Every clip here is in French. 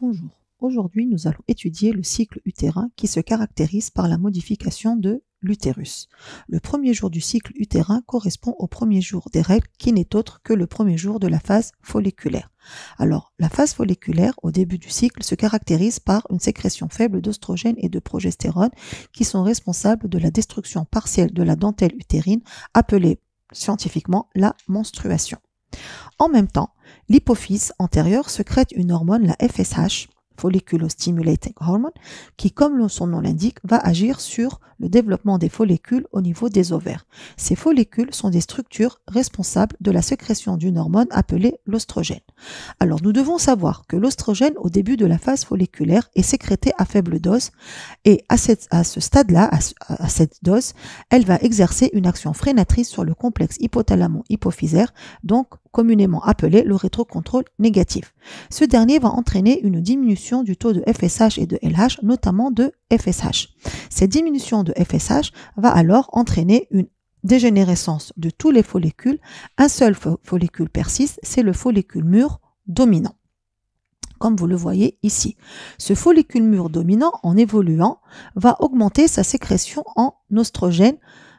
Bonjour. Aujourd'hui, nous allons étudier le cycle utérin qui se caractérise par la modification de l'utérus. Le premier jour du cycle utérin correspond au premier jour des règles qui n'est autre que le premier jour de la phase folliculaire. Alors, la phase folliculaire au début du cycle se caractérise par une sécrétion faible d'ostrogène et de progestérone qui sont responsables de la destruction partielle de la dentelle utérine appelée scientifiquement la menstruation. En même temps, l'hypophyse antérieure secrète une hormone, la FSH, folliculo-stimulating hormone, qui, comme son nom l'indique, va agir sur le développement des follicules au niveau des ovaires. Ces follicules sont des structures responsables de la sécrétion d'une hormone appelée l'ostrogène. Alors nous devons savoir que l'ostrogène au début de la phase folliculaire est sécrété à faible dose et à, ce stade-là, à, cette dose, elle va exercer une action freinatrice sur le complexe hypothalamo-hypophysaire, donc communément appelé le rétrocontrôle négatif. Ce dernier va entraîner une diminution du taux de FSH et de LH, notamment de FSH. Cette diminution de FSH va alors entraîner une dégénérescence de tous les follicules. Un seul follicule persiste, c'est le follicule mûr dominant comme vous le voyez ici. Ce follicule mûr dominant, en évoluant, va augmenter sa sécrétion en oestrogène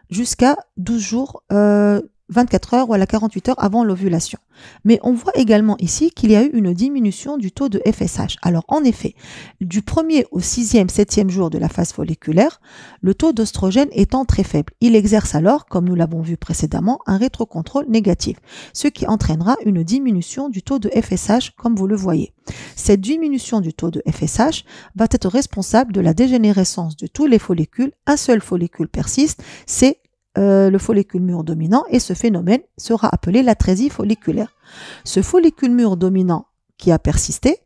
jusqu'à 12 jours, euh, 24 heures ou à la 48 heures avant l'ovulation. Mais on voit également ici qu'il y a eu une diminution du taux de FSH. Alors en effet, du premier au sixième, septième jour de la phase folliculaire, le taux d'ostrogène étant très faible, il exerce alors, comme nous l'avons vu précédemment, un rétrocontrôle négatif, ce qui entraînera une diminution du taux de FSH comme vous le voyez. Cette diminution du taux de FSH va être responsable de la dégénérescence de tous les follicules. Un seul follicule persiste, c'est euh, le follicule mûr dominant et ce phénomène sera appelé l'atrésie folliculaire. Ce follicule mûr dominant qui a persisté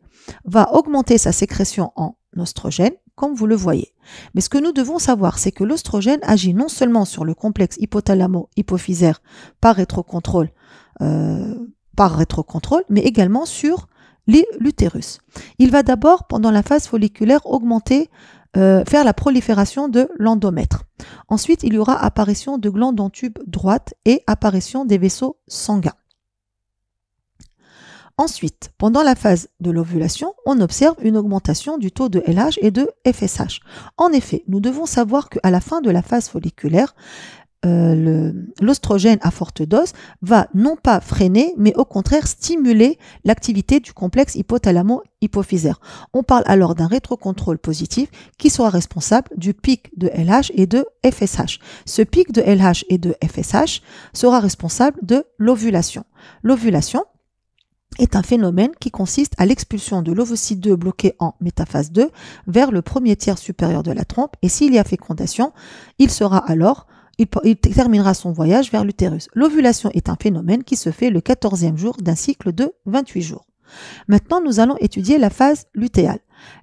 va augmenter sa sécrétion en oestrogène, comme vous le voyez. Mais ce que nous devons savoir, c'est que l'ostrogène agit non seulement sur le complexe hypothalamo-hypophysaire par rétrocontrôle, euh, par rétrocontrôle, mais également sur l'utérus. Il va d'abord, pendant la phase folliculaire, augmenter euh, faire la prolifération de l'endomètre. Ensuite, il y aura apparition de glandes en tube droite et apparition des vaisseaux sanguins. Ensuite, pendant la phase de l'ovulation, on observe une augmentation du taux de LH et de FSH. En effet, nous devons savoir qu'à la fin de la phase folliculaire, euh, le l'ostrogène à forte dose va non pas freiner, mais au contraire stimuler l'activité du complexe hypothalamo-hypophysaire. On parle alors d'un rétrocontrôle positif qui sera responsable du pic de LH et de FSH. Ce pic de LH et de FSH sera responsable de l'ovulation. L'ovulation est un phénomène qui consiste à l'expulsion de l'ovocyte 2 bloqué en métaphase 2 vers le premier tiers supérieur de la trompe et s'il y a fécondation, il sera alors il, terminera son voyage vers l'utérus. L'ovulation est un phénomène qui se fait le 14e jour d'un cycle de 28 jours. Maintenant, nous allons étudier la phase lutéale.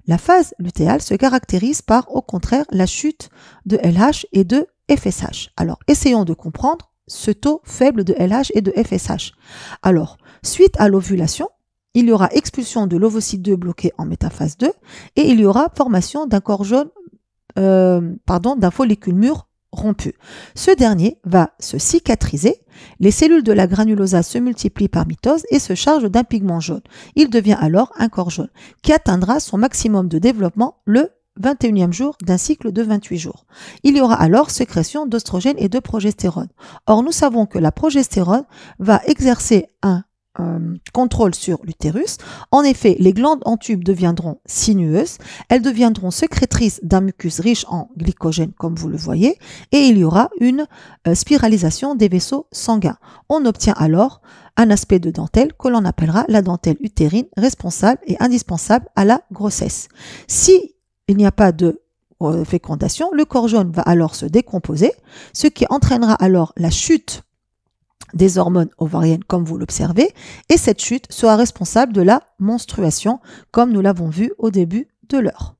La phase lutéale se caractérise par, au contraire, la chute de LH et de FSH. Alors, essayons de comprendre ce taux faible de LH et de FSH. Alors, suite à l'ovulation, il y aura expulsion de l'ovocyte 2 bloqué en métaphase 2 et il y aura formation d'un corps jaune, euh, pardon, d'un follicule mûr rompu. Ce dernier va se cicatriser, les cellules de la granulosa se multiplient par mitose et se chargent d'un pigment jaune. Il devient alors un corps jaune, qui atteindra son maximum de développement le 21e jour d'un cycle de 28 jours. Il y aura alors sécrétion d'ostrogène et de progestérone. Or, nous savons que la progestérone va exercer un euh, contrôle sur l'utérus. En effet, les glandes en tube deviendront sinueuses, elles deviendront sécrétrices d'un mucus riche en glycogène, comme vous le voyez, et il y aura une euh, spiralisation des vaisseaux sanguins. On obtient alors un aspect de dentelle que l'on appellera la dentelle utérine, responsable et indispensable à la grossesse. Si il n'y a pas de euh, fécondation, le corps jaune va alors se décomposer, ce qui entraînera alors la chute des hormones ovariennes comme vous l'observez, et cette chute sera responsable de la menstruation comme nous l'avons vu au début de l'heure.